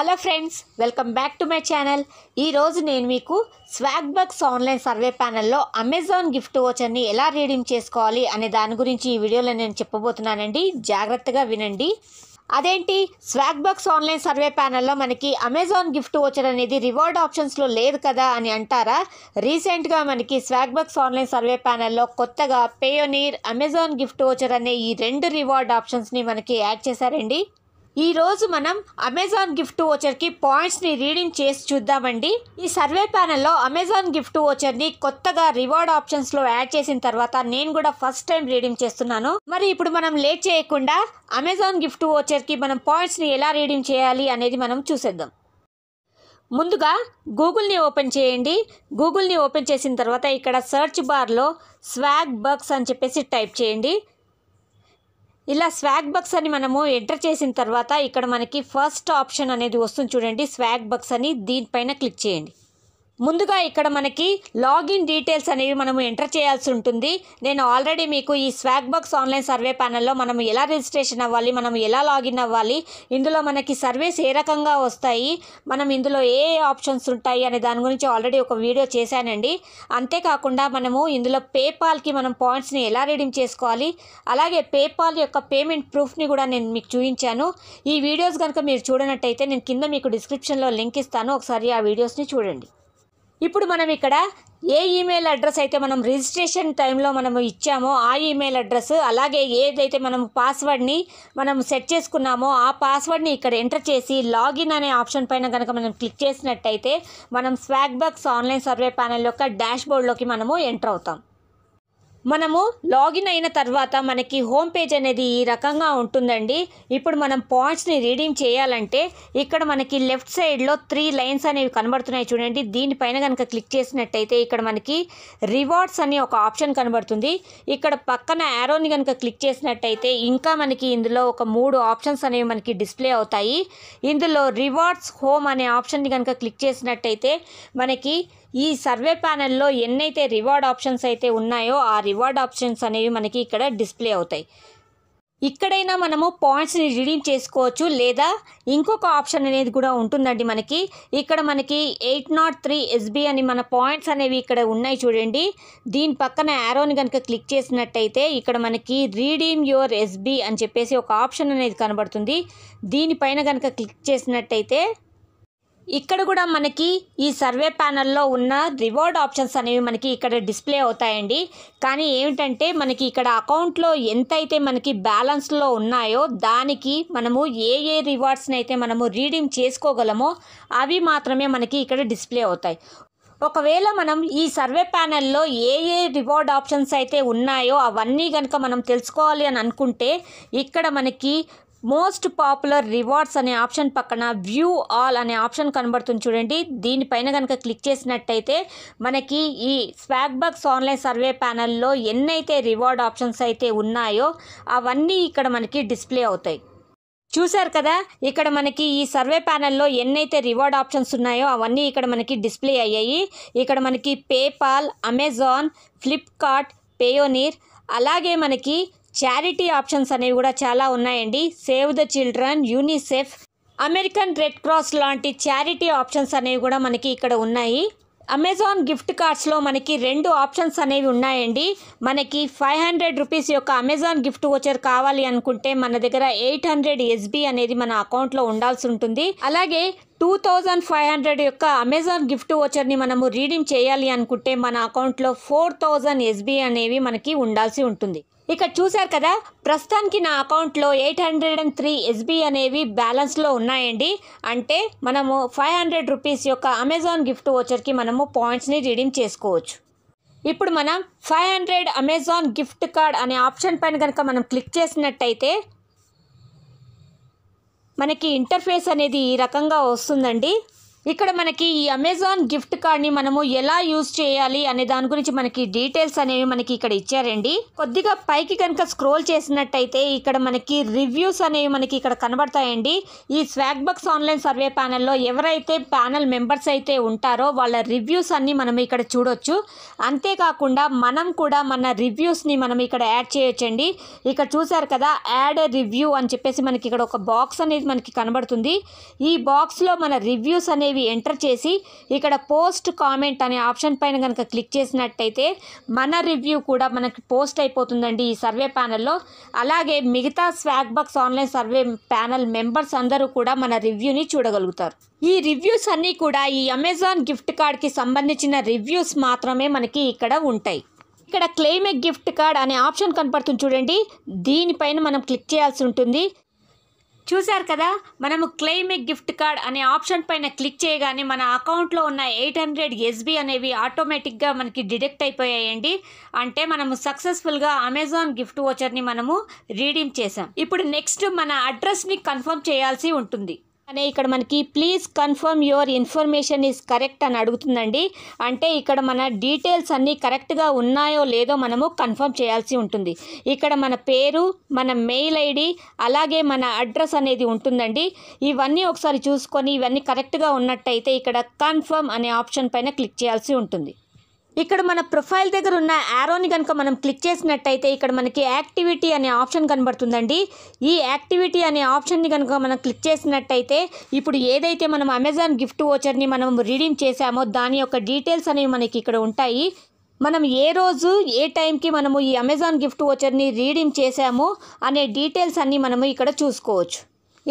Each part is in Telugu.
hello friends welcome back to my channel ఈరోజు నేను మీకు స్వాగ్ బక్స్ ఆన్లైన్ సర్వే ప్యానల్లో అమెజాన్ గిఫ్ట్ వోచర్ని ఎలా రీడీమ్ చేసుకోవాలి అనే దాని గురించి ఈ వీడియోలో నేను చెప్పబోతున్నానండి జాగ్రత్తగా వినండి అదేంటి స్వాగ్ బాక్స్ ఆన్లైన్ సర్వే ప్యానల్లో మనకి అమెజాన్ గిఫ్ట్ వచ్చర్ అనేది రివార్డ్ ఆప్షన్స్లో లేదు కదా అని అంటారా రీసెంట్గా మనకి స్వాగ్ బాక్స్ ఆన్లైన్ సర్వే ప్యానల్లో కొత్తగా పేయోనీర్ అమెజాన్ గిఫ్ట్ వచ్చర్ అనే ఈ రెండు రివార్డ్ ఆప్షన్స్ని మనకి యాడ్ చేశారండి ఈరోజు మనం అమెజాన్ గిఫ్ట్ ఓచర్కి పాయింట్స్ని రీడింగ్ చేసి చూద్దామండి ఈ సర్వే ప్యానెల్లో అమెజాన్ గిఫ్ట్ ఓచర్ని కొత్తగా రివార్డ్ ఆప్షన్స్లో యాడ్ చేసిన తర్వాత నేను కూడా ఫస్ట్ టైం రీడింగ్ చేస్తున్నాను మరి ఇప్పుడు మనం లేట్ చేయకుండా అమెజాన్ గిఫ్ట్ ఓచర్కి మనం పాయింట్స్ని ఎలా రీడింగ్ చేయాలి అనేది మనం చూసేద్దాం ముందుగా గూగుల్ని ఓపెన్ చేయండి గూగుల్ని ఓపెన్ చేసిన తర్వాత ఇక్కడ సర్చ్ బార్లో స్వాగ్ బగ్స్ అని చెప్పేసి టైప్ చేయండి ఇలా స్వాగ్ బక్స్ అని మనము ఎంటర్ చేసిన తర్వాత ఇక్కడ మనకి ఫస్ట్ ఆప్షన్ అనేది వస్తుంది చూడండి స్వాగ్ బక్స్ అని దీనిపైన క్లిక్ చేయండి ముందుగా ఇక్కడ మనకి లాగిన్ డీటెయిల్స్ అనేవి మనము ఎంటర్ చేయాల్సి ఉంటుంది నేను ఆల్రెడీ మీకు ఈ స్వాగ్ బాక్స్ ఆన్లైన్ సర్వే ప్యానల్లో మనం ఎలా రిజిస్ట్రేషన్ అవ్వాలి మనం ఎలా లాగిన్ అవ్వాలి ఇందులో మనకి సర్వేస్ ఏ రకంగా వస్తాయి మనం ఇందులో ఏ ఆప్షన్స్ ఉంటాయి అనే దాని గురించి ఆల్రెడీ ఒక వీడియో చేశానండి అంతేకాకుండా మనము ఇందులో పేపాల్కి మనం పాయింట్స్ని ఎలా రీడింగ్ చేసుకోవాలి అలాగే పేపాల్ యొక్క పేమెంట్ ప్రూఫ్ని కూడా నేను మీకు చూపించాను ఈ వీడియోస్ కనుక మీరు చూడనట్టయితే నేను కింద మీకు డిస్క్రిప్షన్లో లింక్ ఇస్తాను ఒకసారి ఆ వీడియోస్ని చూడండి ఇప్పుడు మనం ఇక్కడ ఏ ఈమెయిల్ అడ్రస్ అయితే మనం రిజిస్ట్రేషన్ టైంలో మనము ఇచ్చామో ఆ ఈమెయిల్ అడ్రస్ అలాగే ఏదైతే మనం పాస్వర్డ్ని మనం సెట్ చేసుకున్నామో ఆ పాస్వర్డ్ని ఇక్కడ ఎంటర్ చేసి లాగిన్ అనే ఆప్షన్ పైన కనుక మనం క్లిక్ చేసినట్టయితే మనం స్వాగ్బాక్స్ ఆన్లైన్ సర్వే ప్యానెల్ యొక్క డాష్ బోర్డ్లోకి మనము ఎంటర్ అవుతాం మనము లాగిన్ అయిన తర్వాత మనకి హోమ్ పేజ్ అనేది ఈ రకంగా ఉంటుందండి ఇప్పుడు మనం పాయింట్స్ని రీడింగ్ చేయాలంటే ఇక్కడ మనకి లెఫ్ట్ సైడ్లో త్రీ లైన్స్ అనేవి కనబడుతున్నాయి చూడండి దీనిపైన కనుక క్లిక్ చేసినట్టయితే ఇక్కడ మనకి రివార్డ్స్ అనే ఒక ఆప్షన్ కనబడుతుంది ఇక్కడ పక్కన యారోని కనుక క్లిక్ చేసినట్టయితే ఇంకా మనకి ఇందులో ఒక మూడు ఆప్షన్స్ అనేవి మనకి డిస్ప్లే అవుతాయి ఇందులో రివార్డ్స్ హోమ్ అనే ఆప్షన్ని కనుక క్లిక్ చేసినట్టయితే మనకి ఈ సర్వే ప్యానెల్లో ఎన్నైతే రివార్డ్ ఆప్షన్స్ అయితే ఉన్నాయో ఆ రివార్డ్ ఆప్షన్స్ అనేవి మనకి ఇక్కడ డిస్ప్లే అవుతాయి ఇక్కడైనా మనము పాయింట్స్ని రిడీమ్ చేసుకోవచ్చు లేదా ఇంకొక ఆప్షన్ అనేది కూడా ఉంటుందండి మనకి ఇక్కడ మనకి ఎయిట్ నాట్ త్రీ ఎస్బీ అని మన పాయింట్స్ అనేవి ఇక్కడ ఉన్నాయి చూడండి దీని పక్కన యారోని కనుక క్లిక్ చేసినట్టయితే ఇక్కడ మనకి రీడీమ్ యువర్ ఎస్బీ అని చెప్పేసి ఒక ఆప్షన్ అనేది కనబడుతుంది దీనిపైన కనుక క్లిక్ చేసినట్టయితే ఇక్కడ కూడా మనకి ఈ సర్వే ప్యానల్లో ఉన్న రివార్డ్ ఆప్షన్స్ అనేవి మనకి ఇక్కడ డిస్ప్లే అవుతాయండి కానీ ఏమిటంటే మనకి ఇక్కడ అకౌంట్లో ఎంతైతే మనకి బ్యాలెన్స్లో ఉన్నాయో దానికి మనము ఏ ఏ రివార్డ్స్ని అయితే మనము రీడీమ్ చేసుకోగలమో అవి మాత్రమే మనకి ఇక్కడ డిస్ప్లే అవుతాయి ఒకవేళ మనం ఈ సర్వే ప్యానెల్లో ఏ ఏ రివార్డ్ ఆప్షన్స్ అయితే ఉన్నాయో అవన్నీ కనుక మనం తెలుసుకోవాలి అని అనుకుంటే ఇక్కడ మనకి మోస్ట్ పాపులర్ రివార్డ్స్ అనే ఆప్షన్ పక్కన వ్యూ ఆల్ అనే ఆప్షన్ కనబడుతుంది చూడండి దీనిపైన కనుక క్లిక్ చేసినట్టయితే మనకి ఈ స్వాగ్ బాక్స్ ఆన్లైన్ సర్వే ప్యానల్లో ఎన్నైతే రివార్డ్ ఆప్షన్స్ అయితే ఉన్నాయో అవన్నీ ఇక్కడ మనకి డిస్ప్లే అవుతాయి చూశారు కదా ఇక్కడ మనకి ఈ సర్వే ప్యానెల్లో ఎన్నైతే రివార్డ్ ఆప్షన్స్ ఉన్నాయో అవన్నీ ఇక్కడ మనకి డిస్ప్లే అయ్యాయి ఇక్కడ మనకి పేపాల్ అమెజాన్ ఫ్లిప్కార్ట్ పేయోనీర్ అలాగే మనకి చారిటీ ఆప్షన్స్ అనేవి కూడా చాలా ఉన్నాయండి save the children UNICEF American Red Cross లాంటి చారిటీ ఆప్షన్స్ అనేవి కూడా మనకి ఇక్కడ ఉన్నాయి అమెజాన్ గిఫ్ట్ కార్డ్స్లో మనకి రెండు ఆప్షన్స్ అనేవి ఉన్నాయండి మనకి ఫైవ్ హండ్రెడ్ రూపీస్ యొక్క అమెజాన్ గిఫ్ట్ వోచర్ కావాలి అనుకుంటే మన దగ్గర ఎయిట్ హండ్రెడ్ ఎస్బీ అనేది మన అకౌంట్లో ఉండాల్సి ఉంటుంది అలాగే టూ థౌజండ్ ఫైవ్ హండ్రెడ్ యొక్క అమెజాన్ గిఫ్ట్ వచ్చర్ని మనము రీడీమ్ చేయాలి అనుకుంటే మన అకౌంట్లో ఫోర్ థౌజండ్ ఎస్బీ అనేవి మనకి ఉండాల్సి ఉంటుంది ఇక చూశారు కదా ప్రస్తుతానికి నా అకౌంట్లో eight hundred and three SB అనేవి బ్యాలెన్స్లో ఉన్నాయండి అంటే మనము ఫైవ్ హండ్రెడ్ రూపీస్ యొక్క అమెజాన్ గిఫ్ట్ ఓచర్కి మనము పాయింట్స్ని రిడీమ్ చేసుకోవచ్చు ఇప్పుడు మనం five hundred Amazon gift card అనే ఆప్షన్ పైన కనుక మనం క్లిక్ చేసినట్టయితే మనకి ఇంటర్ఫేస్ అనేది ఈ రకంగా వస్తుందండి ఇక్కడ మనకి ఈ అమెజాన్ గిఫ్ట్ కార్డ్ని మనము ఎలా యూజ్ చేయాలి అనే దాని గురించి మనకి డీటెయిల్స్ అనేవి మనకి ఇక్కడ ఇచ్చారండి కొద్దిగా పైకి కనుక స్క్రోల్ చేసినట్టయితే ఇక్కడ మనకి రివ్యూస్ అనేవి మనకి ఇక్కడ కనబడతాయండి ఈ స్వాగ్ బాక్స్ ఆన్లైన్ సర్వే ప్యానెల్లో ఎవరైతే ప్యానెల్ మెంబర్స్ అయితే ఉంటారో వాళ్ళ రివ్యూస్ అన్ని మనం ఇక్కడ చూడొచ్చు అంతేకాకుండా మనం కూడా మన రివ్యూస్ని మనం ఇక్కడ యాడ్ చేయొచ్చండి ఇక్కడ చూసారు కదా యాడ్ రివ్యూ అని చెప్పేసి మనకి ఇక్కడ ఒక బాక్స్ అనేది మనకి కనబడుతుంది ఈ బాక్స్లో మన రివ్యూస్ అనేవి అనేవి ఎంటర్ చేసి ఇక్కడ పోస్ట్ కామెంట్ అనే ఆప్షన్ పైన కనుక క్లిక్ చేసినట్టయితే మన రివ్యూ కూడా మనకి పోస్ట్ అయిపోతుందండి ఈ సర్వే ప్యానల్లో అలాగే మిగతా Swagbucks online survey panel members అందరూ కూడా మన రివ్యూని చూడగలుగుతారు ఈ రివ్యూస్ అన్నీ కూడా ఈ అమెజాన్ గిఫ్ట్ కార్డ్కి సంబంధించిన రివ్యూస్ మాత్రమే మనకి ఇక్కడ ఉంటాయి ఇక్కడ క్లెయిమ్ ఏ గిఫ్ట్ కార్డ్ అనే ఆప్షన్ కనపడుతుంది చూడండి దీనిపైన మనం క్లిక్ చేయాల్సి ఉంటుంది చూశారు కదా మనము క్లెయిమ్ ఏ గిఫ్ట్ కార్డ్ అనే ఆప్షన్ పైన క్లిక్ చేయగానే మన అకౌంట్లో ఉన్న ఎయిట్ హండ్రెడ్ ఎస్బీ అనేవి ఆటోమేటిక్గా మనకి డిడెక్ట్ అయిపోయాయండి అంటే మనము సక్సెస్ఫుల్గా అమెజాన్ గిఫ్ట్ ఓచర్ని మనము రీడీమ్ చేసాం ఇప్పుడు నెక్స్ట్ మన అడ్రస్ని కన్ఫర్మ్ చేయాల్సి ఉంటుంది అనే ఇక్కడ మనకి please confirm your information is correct అని అడుగుతుందండి అంటే ఇక్కడ మన డీటెయిల్స్ అన్నీ కరెక్ట్గా ఉన్నాయో లేదో మనము కన్ఫర్మ్ చేయాల్సి ఉంటుంది ఇక్కడ మన పేరు మన మెయిల్ ఐడి అలాగే మన అడ్రస్ అనేది ఉంటుందండి ఇవన్నీ ఒకసారి చూసుకొని ఇవన్నీ కరెక్ట్గా ఉన్నట్టయితే ఇక్కడ కన్ఫర్మ్ అనే ఆప్షన్ పైన క్లిక్ చేయాల్సి ఉంటుంది ఇక్కడ మన ప్రొఫైల్ దగ్గర ఉన్న యారోని కనుక మనం క్లిక్ చేసినట్టయితే ఇక్కడ మనకి యాక్టివిటీ అనే ఆప్షన్ కనబడుతుందండి ఈ యాక్టివిటీ అనే ఆప్షన్ని కనుక మనం క్లిక్ చేసినట్టయితే ఇప్పుడు ఏదైతే మనం అమెజాన్ గిఫ్ట్ ఓచర్ని మనం రీడీమ్ చేసామో దాని యొక్క డీటెయిల్స్ అనేవి మనకి ఇక్కడ ఉంటాయి మనం ఏ రోజు ఏ టైంకి మనము ఈ అమెజాన్ గిఫ్ట్ ఓచర్ని రీడీమ్ చేసామో అనే డీటెయిల్స్ అన్నీ మనము ఇక్కడ చూసుకోవచ్చు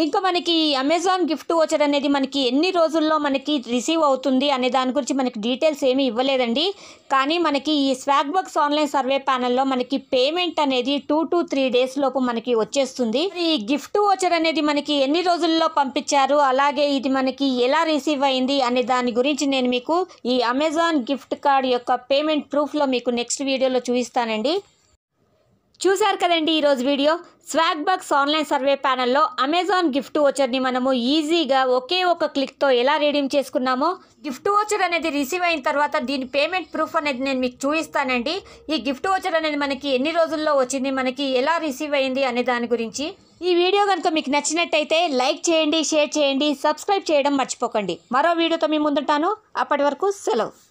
ఇంకా మనకి అమెజాన్ గిఫ్ట్ వచ్చర్ అనేది మనకి ఎన్ని రోజుల్లో మనకి రిసీవ్ అవుతుంది అనే దాని గురించి మనకి డీటెయిల్స్ ఏమీ ఇవ్వలేదండి కానీ మనకి ఈ స్వాగ్ బాక్స్ ఆన్లైన్ సర్వే ప్యానల్లో మనకి పేమెంట్ అనేది టూ టు త్రీ డేస్ లోపు మనకి వచ్చేస్తుంది ఈ గిఫ్ట్ వచ్చర్ అనేది మనకి ఎన్ని రోజుల్లో పంపించారు అలాగే ఇది మనకి ఎలా రిసీవ్ అయింది అనే దాని గురించి నేను మీకు ఈ అమెజాన్ గిఫ్ట్ కార్డ్ యొక్క పేమెంట్ ప్రూఫ్లో మీకు నెక్స్ట్ వీడియోలో చూపిస్తానండి చూశారు కదండి ఈరోజు video Swagbucks online survey ప్యానల్లో అమెజాన్ గిఫ్ట్ ఓచర్ని మనము ఈజీగా ఒకే ఒక క్లిక్తో ఎలా రీడీమ్ చేసుకున్నామో గిఫ్ట్ ఓచర్ అనేది రిసీవ్ అయిన తర్వాత దీని పేమెంట్ ప్రూఫ్ అనేది నేను మీకు చూపిస్తానండి ఈ గిఫ్ట్ ఓచర్ అనేది మనకి ఎన్ని రోజుల్లో వచ్చింది మనకి ఎలా రిసీవ్ అయింది అనే దాని గురించి ఈ వీడియో కనుక మీకు నచ్చినట్టయితే లైక్ చేయండి షేర్ చేయండి సబ్స్క్రైబ్ చేయడం మర్చిపోకండి మరో వీడియోతో మీ ముందుంటాను అప్పటి వరకు సెలవు